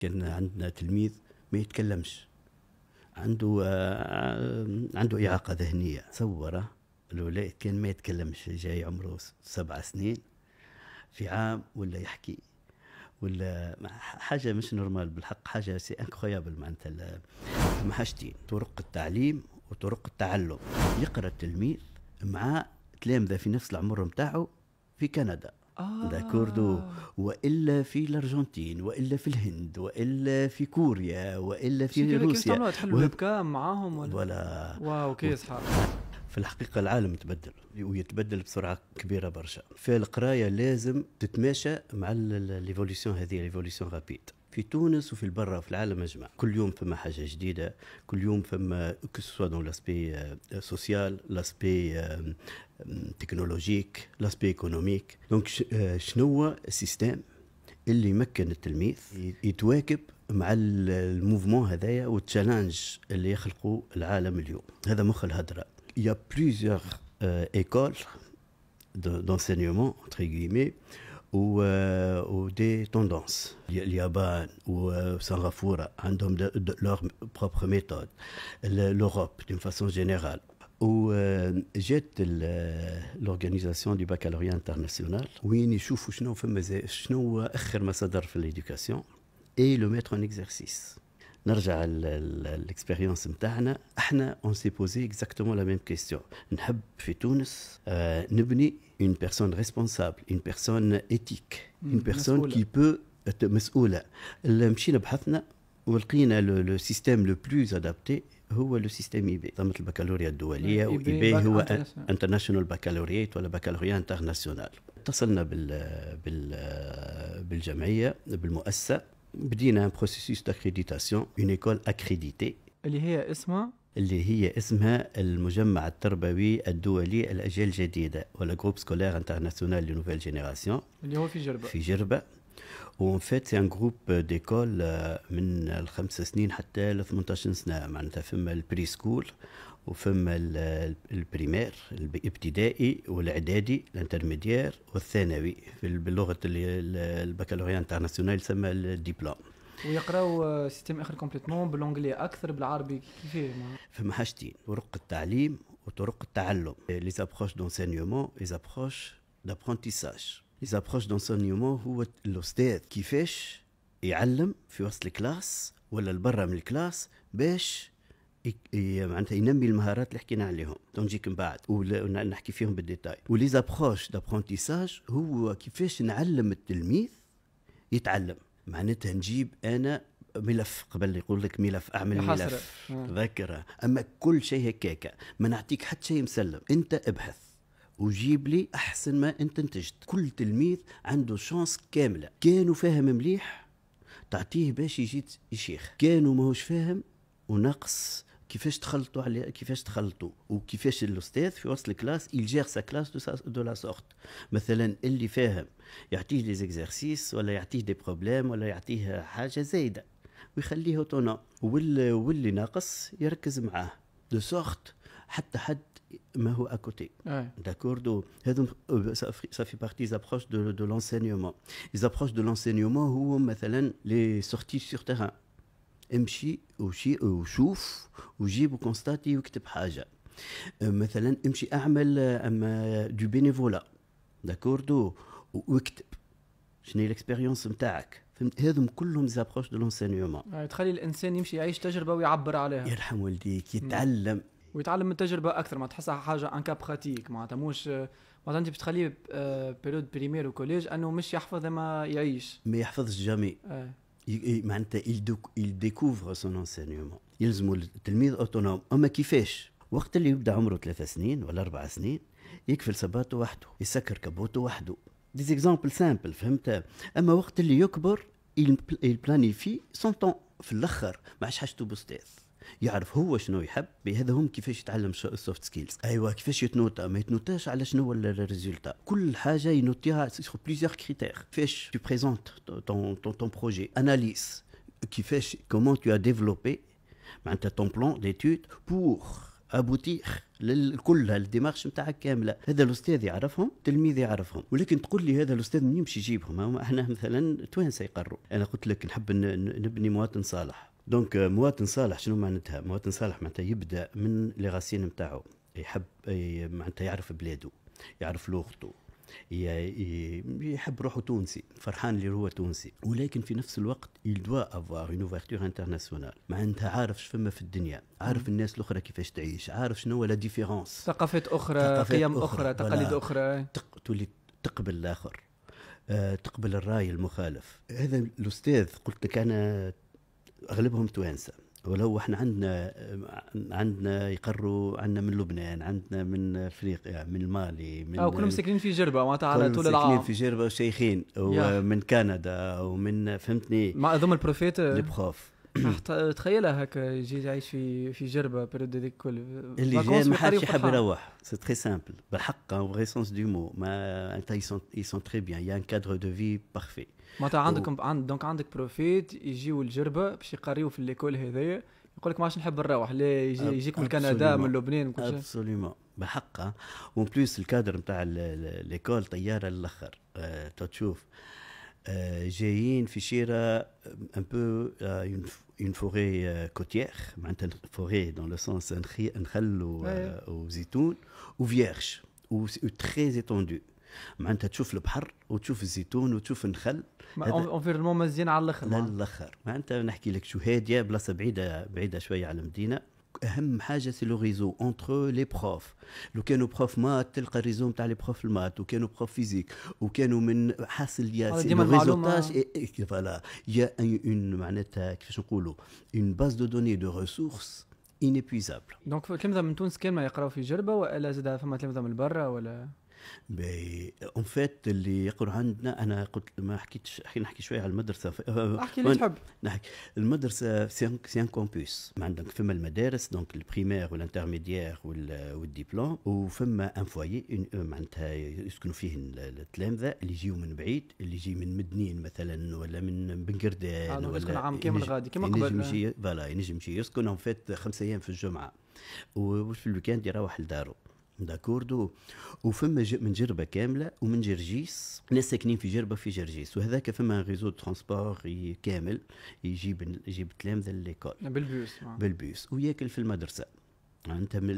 كان عندنا تلميذ ما يتكلمش عنده آه، عنده إعاقة ذهنية صوره آه، الولاد كان ما يتكلمش جاي عمره سبع سنين في عام ولا يحكي ولا حاجة مش نورمال بالحق حاجة سي انكرويابل معناتها محاجتين طرق التعليم وطرق التعلم يقرأ التلميذ مع تلامذة في نفس العمر نتاعو في كندا داكوردو آه. والا في الارجنتين والا في الهند والا في كوريا والا في روسيا تحلوا الابكام معاهم ولا ولا واو كي صحاب في الحقيقة العالم تبدل ويتبدل بسرعة كبيرة برشا في القراية لازم تتماشى مع ليفوليسيون هذه ليفوليسيون رابيد في تونس وفي البرة في العالم أجمع كل يوم فما حاجة جديدة كل يوم فما كسوا دون لاسبي سوسيال لاسبي تكنولوجيك لاسبي ايكونوميك دونك شنو السيستم اللي يمكن التلميذ يتواكب مع الموفمون هذايا والتشالنج اللي يخلقوا العالم اليوم هذا مخ الهدره يا بليزيور ايكول دونسينيومون entre guillemets Euh, ou, des tendances. L'Iaban ou euh, Sangafoura ont de, de, leur propre méthode. L'Europe, d'une façon générale. Ou euh, jette l'organisation du baccalauréat international. Oui, nous voyons ce qu'on a fait l'éducation et le mettre en exercice. نرجع للاكسبيريونس نتاعنا احنا اون سي بوزي اكزاكتومون لا ميم كيستيون نحب في تونس نبني une personne responsable, une personne éthique, hmm, une personne qui peut être mesoula. Le, le système le plus adapté, c'est le système IB. Dans le baccalauréat d'Ouali, ou IB, c'est le International Baccalauréat ou le baccalauréat international. اتصلنا بال بال بالجمعيه بالمؤسسه بدينا ان بروسيسوس داكريديتاسيون اون ايكول اكريديتي اللي هي اسمها اللي هي اسمها المجمع التربوي الدولي الأجيال الجديدة ولا جروب سكولير انترناسيونال لي نوفيل جينيراسيون اللي هو في جربة في جربة وان فيت سي ان جروب ديكول من الخمس سنين حتى ل 18 سنه معناتها فما البري سكول وفما البريمير آه، الابتدائي والاعدادي الانترميديير والثانوي باللغه آه، البكالوريا انترناسيونال يسمى الدبلوم ويقراو سيستم آه, اخر كومبليتمون بالانجلي اكثر بالعربي كيفاه فما حاجتين طرق التعليم وطرق التعلم لي زابروش دونسينيومون لي زابروش دابرونتيساج لي زابروش دونسينيومون هو الاستاذ كيفاش يعلم في وسط الكلاس ولا البرة من الكلاس باش معناتها ينمي المهارات اللي حكينا عليهم تونجيك من بعد ونحكي فيهم بالديتاي ولي زابروش دابرونتيساج هو كيفاش نعلم التلميذ يتعلم معناتها نجيب انا ملف قبل يقول لك ملف اعمل حسرة. ملف آه. ذكر اما كل شيء هكاكا ما نعطيك حتى شيء مسلم انت ابحث وجيب لي احسن ما انت نتجت كل تلميذ عنده شانس كامله كانوا فاهم مليح تعطيه باش يجي شيخ كانوا ماهوش فاهم ونقص كيفاش تخلطوا على كيفاش تخلطوا وكيفاش الاستاذ في وسط الكلاس يجير سا كلاس دو, دو لا سورت مثلا اللي فاهم يعطيه لي زيكزارسيس ولا يعطيه دي بروبليم ولا يعطيه حاجه زايده ويخليه اوتونوم واللي, واللي ناقص يركز معاه دو سورت حتى حد ما هو اكوتي داكور دو هذا سافي بارتي زابروش دو, دو لونسينيومون زابروش دو لونسينيومون هو مثلا لي سورتي سور تيران امشي وشي وشوف وجيب وكونستاتي واكتب حاجه أه، مثلا امشي اعمل أه، اما دو بينيفولا داكوردو واكتب شنو هي الاكسبيريونس نتاعك فهمت هذم كلهم زابروش دو لونسينيومون تخلي الانسان يمشي يعيش تجربه ويعبر عليها يرحم والديك يتعلم ويتعلم من التجربه اكثر ما تحسها حاجه ان كاب براتيك معناتها موش أه، معناتها انت بتخليه بيريود بريمير وكوليج انه مش يحفظ ما يعيش ما يحفظش آه. معناتها il découvre son enseignement يلزموا التلميذ اوتونوم اما كيفاش وقت اللي يبدا عمره ثلاثة سنين ولا أربع سنين يكفل صباته وحده يسكر كبوته وحده دي زيكزامبل سامبل فهمت اما وقت اللي يكبر il planifie son temps في الاخر ما عادش حاجته باستاذ يعرف هو شنو يحب بهذا هم كيفاش يتعلم السوفت سكيلز ايوا كيفاش يتنوتا ما يتنوتاش على شنو ولا الريزولتا كل حاجه ينوتيها سو بليزيور كريتير كيفاش تو بريزونت طون طون طون بروجي اناليز كيفاش كومون تو ا ديفلوبي معناتها طون بلان ديتود بور ابوتيخ كلها الديمارش نتاعك كامله هذا الاستاذ يعرفهم التلميذ يعرفهم ولكن تقول لي هذا الاستاذ من يمشي يجيبهم احنا مثلا توانسه يقروا انا قلت لك نحب نبني مواطن صالح دونك آه، مواطن صالح شنو معناتها مواطن صالح معناتها يبدا من لي غاسين نتاعو يحب معناتها يعرف بلاده يعرف لغته يحب روحه تونسي فرحان اللي هو تونسي ولكن في نفس الوقت دوا افوار اون اوفرتور انترناسيونال معناتها عارف فما في الدنيا عارف الناس الاخرى كيفاش تعيش عارف شنو هو لا ديفيرونس ثقافات اخرى قيم اخرى تقاليد اخرى تولي تقبل الاخر آه، تقبل الراي المخالف هذا الاستاذ قلت لك انا اغلبهم توانسه ولو احنا عندنا عندنا يقروا عندنا من لبنان عندنا من افريقيا من المالي من او آه، كلهم ساكنين في جربه ما على طول العام ساكنين في جربه وشيخين ومن كندا ومن فهمتني مع ذوما البروفيت البخوف تخيلها هكا يجي يعيش في في جربه بريود هذيك الكل اللي جاي ما حدش يحب يروح سي تري سامبل بالحق او فغي سونس دو مو ما انت اي سون تري بيان يا ان كادر دو في بارفي معناتها عندك دونك عندك بروفيت يجيو الجربه باش يقريو في ليكول هذايا يقول لك ما عادش نحب نروح لا يجي يجيك من كندا من لبنان وكل كل شيء ابسوليومون بحقها وان بليس الكادر نتاع ليكول طياره للاخر آه، تشوف آه، جايين في شيره ان آه، بو une forêt euh, côtière معناتها forêt dans le sens نخل وزيتون وفيرش وتري étendue معناتها تشوف البحر وتشوف الزيتون وتشوف النخل انفيرمون مزيان على الاخر على الاخر معناتها نحكي لك شو هاديه بلاصه بعيده بعيده شويه على المدينه اهم حاجه سي لو ريزو اونتر لي بروف لو كانوا بروف مات تلقى الريزو نتاع لي بروف المات وكانوا بروف فيزيك وكانوا من حاصل يا سي لو ريزولتاج إيه، إيه، إيه، فوالا يا اون معناتها كيفاش نقولوا اون باز دو دوني دو ريسورس انيبيزابل دونك تلمذه من تونس كان ما يقراو في جربه ولا زاد فما تلمذه من برا ولا اون فيت اللي يقروا عندنا انا قلت ما حكيتش حكي نحكي شويه على المدرسه احكي اللي تحب نحكي المدرسه سي ان كومبوس عندك فما المدارس دونك البريمير والانترميديير والديبلوم وفما ان فوايي معناتها يسكنوا فيه التلامذه اللي يجيو من بعيد اللي يجي من مدنين مثلا ولا من بنقردان ولا يسكن عام كامل غادي كما قبل ينجم يجي فوالا ينجم يجي يسكن اون فيت خمس ايام في الجمعه وفي الويكاند يروح لدارو داكوردو وفما من جربه كامله ومن جرجيس ناس ساكنين في جربه في جرجيس وهذاك فما ريزو ترونسبور كامل يجيب يجيب التلامذه لليكول بالبيوس نعم. بالبيوس وياكل في المدرسه انت من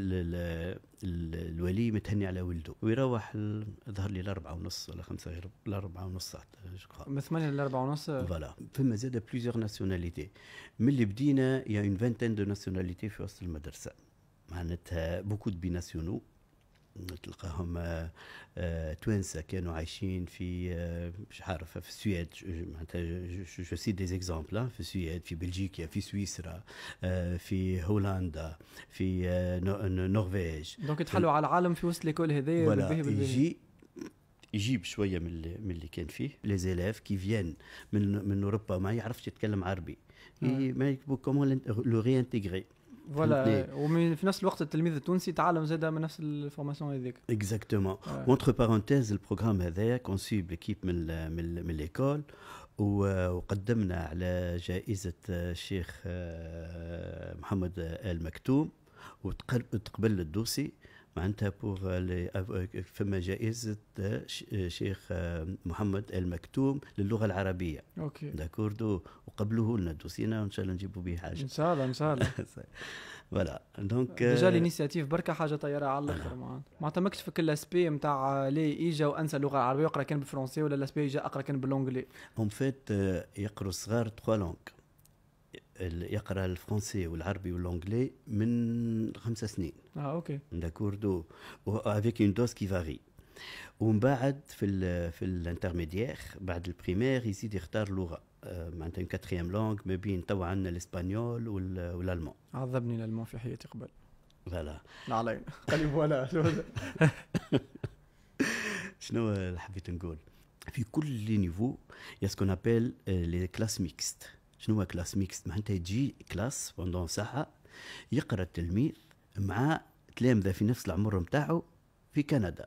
الولي متهني على ولده ويروح ظهر لي الأربعة ونص ولا خمسة غير الأربعة ونص من ثمانية الاربعة ونص فوالا فما زاد بليزيوغ ناسيوناليتي من اللي بدينا يا اون فانتين دو ناسيوناليتي في وسط المدرسة معناتها بوكو دو بيناسيونو تلقاهم آه، آه، توانسه كانوا عايشين في آه، مش عارف في السويد معناتها جو سي دي زيكزامبل في السويد في بلجيكا في سويسرا في هولندا في النرويج دونك تحلوا على العالم في وسط الكل هذايا يجي يجيب شويه من اللي, من اللي كان فيه لي زيلاف كي فيان من من اوروبا ما يعرفش يتكلم عربي ما يكبو كومون لو ريانتيغري فوالا وفي نفس الوقت التلميذ التونسي تعلم زاده من نفس الفورماسيون هذيك اكزاكتومون وانتر بارونتيز البروغرام هذايا كونسيب ليكيب من من من ليكول وقدمنا على جائزة الشيخ آه، آه، محمد آه، آل مكتوم وتقبل الدوسي معناتها بوغ euh, فما جائزة شيخ محمد المكتوم للغة العربية اوكي داكوردو وقبلوه لنا دوسينا وان شاء الله نجيبوا به حاجة ان شاء الله ان شاء الله فوالا آه، دونك ديجا euh، الانيسياتيف بركة حاجة طيارة على الاخر معناتها ماكش ماكش كل الاسبي نتاع آه، لي ايجا وانسى اللغة العربية واقرا كان بالفرنسية ولا الاسبي ايجا اقرا كان باللونجلي هم فات يقروا صغار تخوا لونك يقرا الفرنسي والعربي والانجلي من خمسة سنين اه اوكي داكور دو افيك اون دوز كي فاري ومن بعد في الـ في الانترميديير بعد البريمير يزيد يختار لغه آه، معناتها كاتريام لونغ ما بين توا عندنا الاسبانيول والالمان عذبني الالمان في حياتي قبل فوالا لا علينا قلب ولا شنو حبيت نقول في كل نيفو يا سكون ابيل لي كلاس ميكست شنو هو كلاس ميكس معناتها تجي كلاس بوندون ساعه يقرا التلميذ مع تلامذه في نفس العمر نتاعو في كندا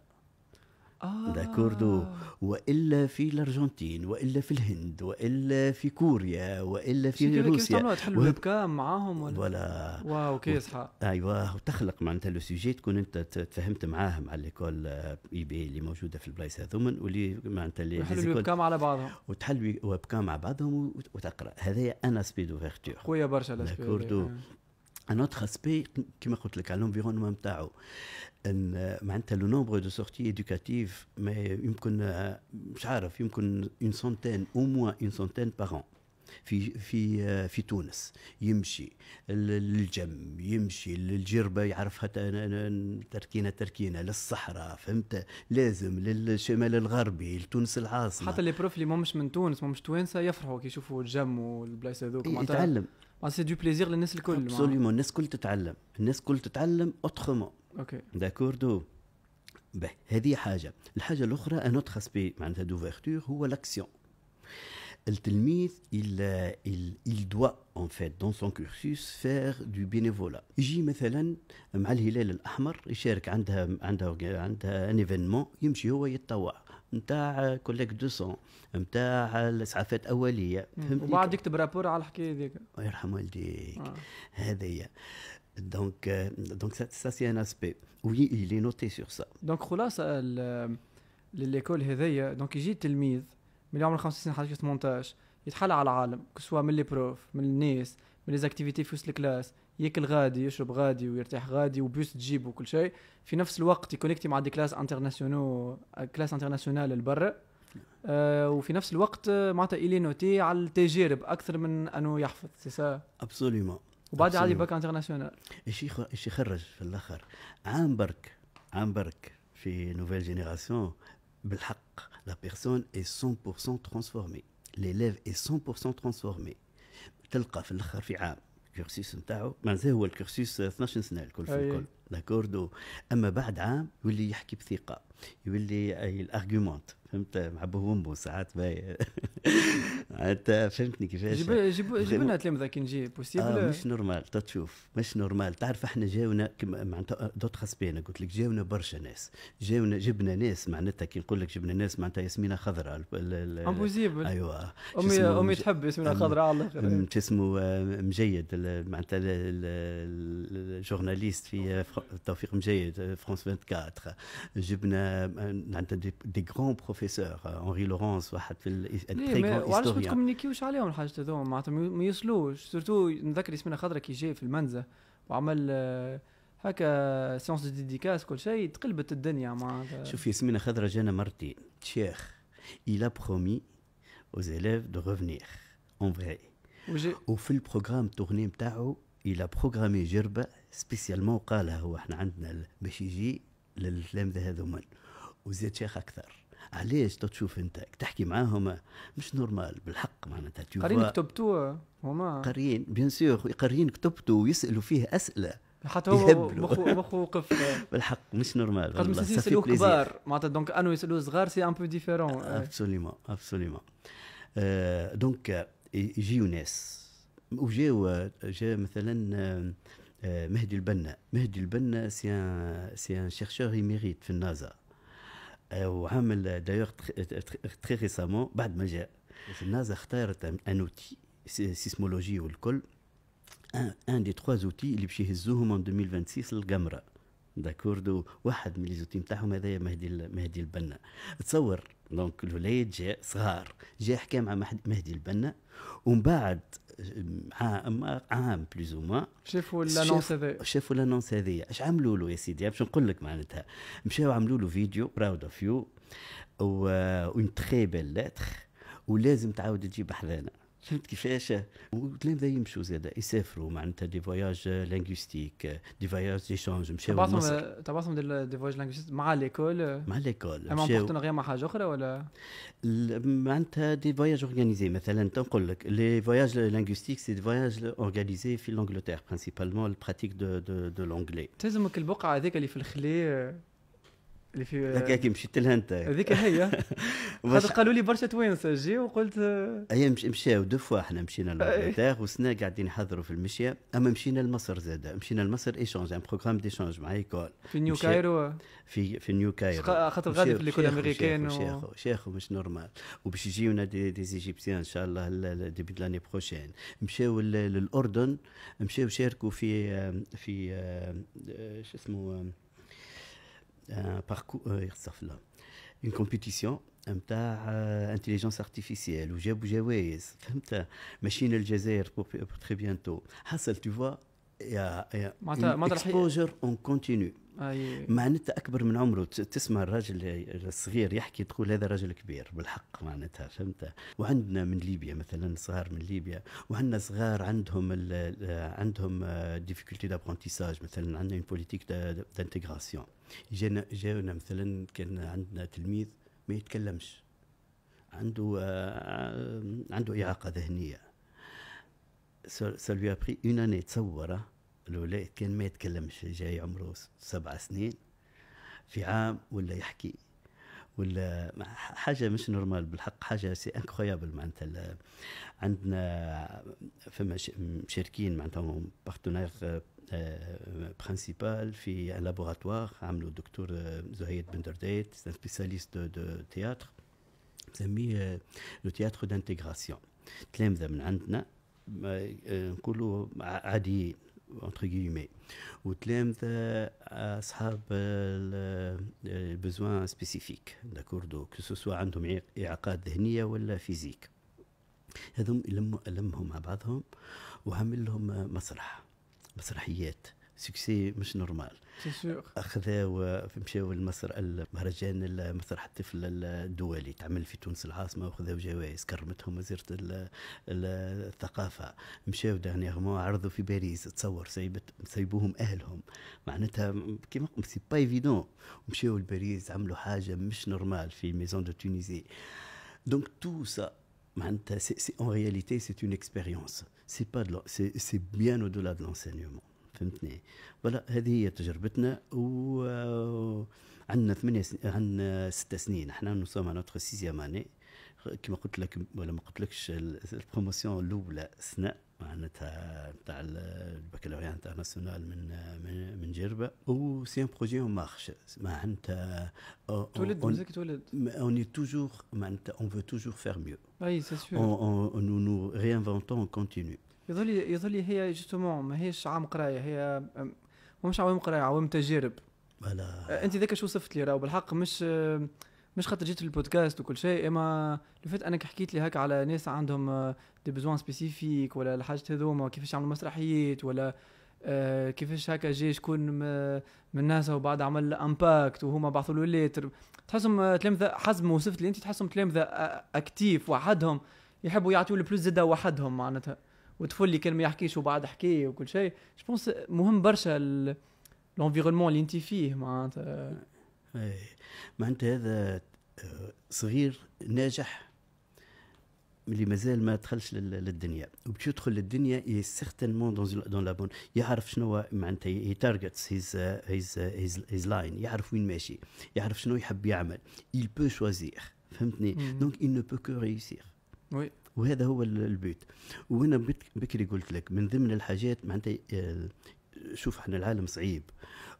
داكوردو آه. والا في الارجنتين والا في الهند والا في كوريا والا في روسيا تحلوا و... الابكام معاهم ولا ولا واو كي صح ايوه وتخلق معناتها لو سوجي تكون انت تفهمت معاه مع ليكول آه، اي بي اللي موجوده في البلايص هذوما واللي معناتها اللي تحلوا الابكام على بعضهم وتحلوا الابكام مع بعضهم وتقرا هذايا انا سبيد فيرتور خويا برشا داكوردو إيه. ان اوتر اسبي كما قلت لك على لونفيرونمون نتاعو ان معناتها لو نومبر دو سورتي ايدوكاتيف ما يمكن مش عارف يمكن اون سونتين او موا اون سونتين باغون في في في تونس يمشي للجم يمشي للجربه يعرفها تركينه تركينه للصحراء فهمت لازم للشمال الغربي لتونس العاصمه حتى لي بروف اللي مش من تونس مش توانسه يفرحوا كي يشوفوا الجم والبلايص هذوك يتعلم سي ah, دو بليزير للناس الكل ابسوليومون الناس الكل تتعلم الناس الكل تتعلم اوتخومون اوكي داكور دو به هذه حاجه الحاجه الاخرى ان اوتخ اسبي معناتها دوفيرتور هو لاكسيون التلميذ il, il, il doit en fait dans son cursus faire du bénévolat يجي مثلا مع الهلال الاحمر يشارك عندها عندها عندها ان ايفينمون يمشي هو يتطوع نتاع كوليك سون نتاع الاسعافات اوليه فهمتني وبعد يكتب رابور على الحكايه هذيك الله يرحم والديك آه. هذايا دونك دونك سا سي ان اسبي وي لي نوتي سور سا دونك خلاصه لليكول هذايا دونك يجي التلميذ من عمر سنين حتى 18 يتحلى على العالم كسوا من لي بروف من الناس من لي زاكتيفيتي في وسط الكلاس ياكل غادي يشرب غادي ويرتاح غادي وبيوس تجيب وكل شيء في نفس الوقت يكونكتي مع دي كلاس انترناسيونو كلاس انترناسيونال البر آه وفي نفس الوقت آه، معناتها الي نوتي على التجارب اكثر من انه يحفظ سي سا ابسوليومون وبعد عادي باك انترناسيونال الشيخ الشيخ يخرج في الاخر عام برك عام برك في نوفيل جينيراسيون بالحق لا بيرسون اي 100% ترانسفورمي ليليف اي 100% ترانسفورمي تلقى في الاخر في عام الكورسيس نتاعو معناتها هو الكورسيس 12 سنه الكل في الكل داكوردو اما بعد عام يولي يحكي بثقه يولي الارغومونت فهمت مع بومبو ساعات باهي انت فهمتني كيفاش جيب جيب جيب لنا تلم ذاك نجي بوسيبل آه مش نورمال تشوف طيب مش نورمال تعرف احنا جاونا معناتها آه، دوت خاسبين قلت لك جاونا برشا ناس جاونا جبنا ناس معناتها كي نقول لك جبنا ناس معناتها ياسمينه خضراء امبوزيبل ايوه امي امي تحب ياسمينه خضراء على الاخر شو اسمه آه، مجيد معناتها الجورناليست في توفيق مجيد فرانس آه، 24 جبنا معناتها دي غران بروفيسور هنري لورانس واحد في كومونيكيوش عليهم الحاجة هذوما معناتها ما يوصلوش سورتو نذكر اسمنا خضرا كي جاي في المنزه وعمل هكا سيونس ديديكاس كل شيء تقلبت الدنيا معناتها شوف ياسمين خضرا جانا مرتين شيخ إلا برومي promis aux élèves de revenir en vrai. وفي البروغرام تورني نتاعو الى بروغرامي جربه سبيسيالمون قالها هو احنا عندنا باش يجي للتلامذه هذوما وزاد شيخ اكثر علاش تشوف انت تحكي معاهم مش نورمال بالحق معناتها قاريين كتبتو هما قاريين بيان سور قاريين كتبتو ويسالوا فيه اسئله حتى هو مخو مخو وقف بالحق مش نورمال والله يسالوا كبار معناتها دونك انو يسالوا صغار سي ان بو ديفيرون ابسوليمون ابسوليمون دونك يجيو ناس وجاو جا مثلا آه، مهدي البنا مهدي البنا سي ان سي ان شيرشور في النازا وعمل دايوغ تخي ريسامون بعد ما جاء النازا اختارت ان اوتي سيسمولوجي والكل ان ان دي تخوا زوتي اللي باش يهزوهم ان 2026 للقمره داكوردو واحد من لي زوتي نتاعهم هذايا مهدي مهدي البنا تصور دونك الوليد جاء صغار جاء حكى مع مهدي البنا ومن بعد عام عام بلوز موان شافوا لانونس هذايا شافوا لانونس هذايا اش عملوا له يا سيدي باش نقول لك معناتها مشاو عملوا له فيديو براود اوف يو اون تخي بيل لاتر ولازم تعاود تجيب حذانا فهمت كيفاش لهم ذا يمشوا زاد يسافروا معناتها دي فواياج لانغويستيك دي فواياج دي شونج مشاو تبعثهم تبعثهم دي فواياج لانغويستيك مع ليكول مع ليكول اما غير مع حاجه اخرى ولا معناتها دي فواياج اورغانيزي مثلا تنقول لك لي فواياج لانغويستيك سي دي فواياج اورغانيزي في لانجلتير برانسيبالمون البراتيك دو دو, دو لونجلي تلزمك البقعه هذيك اللي في الخلي اللي في كي مشيت لها انت هذيك هي هذا قالوا لي برشا توانسه جي وقلت هي مش مشاو دو فوا احنا مشينا لانجلتير وسنا قاعدين نحضروا في المشيه اما مشينا لمصر زاد مشينا لمصر ايشونج ان بروغرام ديشونج مع ايكول في نيو كايرو في في نيو كايرو خاطر غادي في ليكول امريكان شيخ شيخ مش نورمال وباش يجيونا دي, ايجيبسيان ان شاء الله ديبي دو لاني بروشين مشاو للاردن مشاو شاركوا في في آه، شو اسمه un parcours euh, une compétition euh, intelligence artificielle ارتيفيسيال وجابوا جوائز فهمت bientôt للجزائر Hassel, tu vois حصل تو فوا أيه. معناتها أكبر من عمره تسمع الراجل الصغير يحكي تقول هذا راجل كبير بالحق معناتها فهمت وعندنا من ليبيا مثلا صغار من ليبيا وعندنا صغار عندهم الـ عندهم ديفيكولتي دابرونتيساج مثلا عندنا اون بوليتيك دانتيغراسيون جانا جاونا مثلا كان عندنا تلميذ ما يتكلمش عنده عنده إعاقة ذهنية سو لوي a اون اني تصوره تصور الوليد كان ما يتكلمش جاي عمره سبع سنين في عام ولا يحكي ولا حاجه مش نورمال بالحق حاجه سي انكرويابل معناتها عندنا فما مشاركين معناتها بارتنير برانسيبال آه، في ان لابوراتوار عملوا الدكتور آه، زهير بن درديت سبيساليست دو تياتر نسميه لو تياتر دانتيغراسيون تلامذه من عندنا آه، نقولوا عاديين entre guillemets وتلامذة أصحاب البزوان سبيسيفيك Que ce soit عندهم إعاقات ذهنية ولا فيزيك هذم لمهم مع بعضهم وعمل لهم مسرح مسرحيات سكسي مش نورمال اخذوا مشاو لمصر المهرجان مسرح الطفل الدولي تعمل في تونس العاصمه وخذوا جوائز كرمتهم وزيره الثقافه مشاو دانيغمون عرضوا في باريس تصور سيبت سيبوهم اهلهم معناتها كيما سي با ايفيدون مشاو لباريس عملوا حاجه مش نورمال في ميزون دو تونيزي دونك تو سا معناتها سي اون رياليتي سي اون اكسبيريونس سي با سي بيان او دولا دو لانسينيومون فهمتني فوالا هذه هي تجربتنا وعندنا ثمانية سن... عندنا ستة سنين احنا نصوم نوتخ سيزيام اني كما قلت لك ولا ما قلتلكش البروموسيون الاولى سنه معناتها تاع البكالوريا انترناسيونال من من من جربه و سي ان بروجي اون مارش معناتها تولد مزيك تولد اوني توجور معناتها اون فو توجور فير ميو اي سي سور اون نو ريانفونتون كونتينيو يظل يظل هي جوستومون ماهيش عام قرايه هي مش عوام قرايه عوام تجارب انا انت ذاك شو وصفت لي راه بالحق مش مش خاطر جيت للبودكاست وكل شيء اما لفت انك حكيت لي هكا على ناس عندهم دي بزوان سبيسيفيك ولا الحاجات هذوما كيفاش يعملوا مسرحيات ولا كيفاش هكا جاي شكون من ناسا وبعد عمل امباكت وهما بعثوا له ليتر تحسهم تلامذه حسب ما وصفت لي انت تحسهم تلامذه اكتيف وحدهم يحبوا يعطيوا البلوس زاده وحدهم معناتها وطفل كان ما يحكيش وبعد حكي وكل شيء جو بونس مهم برشا لونفيرونمون اللي انت فيه معناتها إيه. معناتها هذا آه، صغير ناجح اللي مازال ما دخلش للدنيا وباش يدخل للدنيا اي سيغتينمون دون دون لا بون يعرف شنو معناتها هي تارجتس هيز هيز هيز لاين يعرف وين ماشي يعرف شنو يحب يعمل il بو choisir فهمتني دونك اي نو بو كو réussir وي وهذا هو البيت وانا بكري قلت لك من ضمن الحاجات معناتها آه، شوف احنا العالم صعيب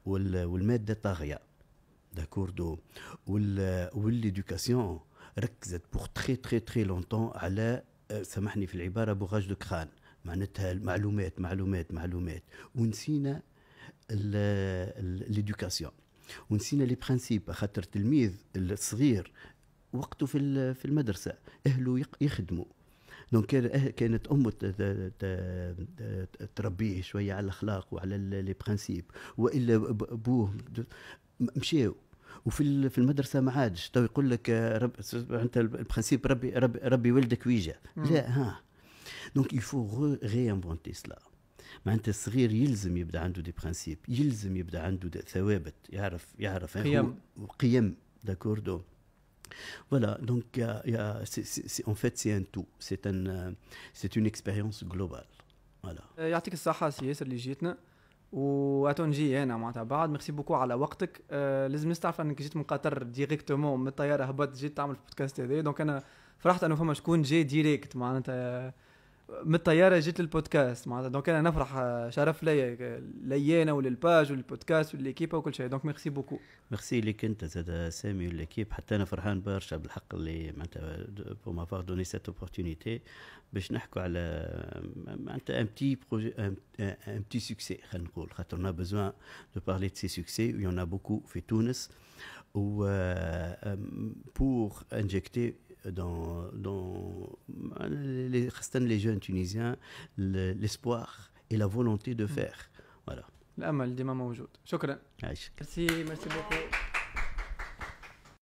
والماده طاغيه داكوردو دو والليدوكاسيون ركزت بوغ تخي تخي تخي لونتون على آه، سامحني في العباره بوغاج دو كخان معناتها المعلومات معلومات معلومات ونسينا ليدوكاسيون ونسينا لي برانسيب خاطر التلميذ الصغير وقته في في المدرسه اهله يخدموا دونك أه، كانت امه تربيه شويه على الاخلاق وعلى لي برانسيب والا بوه مشاو وفي في المدرسه ما عادش تو يقول لك آه، رب انت البرانسيب ربي ربي, ربي ولدك ويجا لا ها دونك يفو ريانفونتي سلا معناتها الصغير يلزم يبدا عنده دي برانسيب يلزم يبدا عنده ثوابت يعرف يعرف قيم قيم داكوردو Voilà, donc y a, y a, c est, c est, c est, en fait c'est un tout, c'est un, euh, une expérience globale. Voilà. Euh, يعطيك الصحة سي اللي جيتنا واتونجي انا معناتها بعد ميرسي بوكو على وقتك آه لازم الناس تعرف انك جيت من قطر ديريكتومون من الطيارة هبطت جيت تعمل البودكاست هذا دونك انا فرحت انه فما شكون جاي ديريكت معناتها من الطياره جيت للبودكاست معناتها دونك انا نفرح آه، شرف ليا آه، ليا انا وللباج وللبودكاست ولليكيب وكل شيء دونك ميرسي بوكو ميرسي ليك انت زاد آه، سامي والليكيب حتى انا فرحان برشا بالحق اللي معناتها بو ما فار دوني سيت اوبورتونيتي باش نحكوا على معناتها ان بتي بروجي ان بتي سوكسي خلينا نقول خاطر نا بوزوان دو بارلي دو سي سوكسي وي اون بوكو في تونس و بور انجكتي dans, dans les, jeunes tunisiens l'espoir et la volonté de mm. faire. Voilà. L'amal ديما موجود شكرا Merci merci beaucoup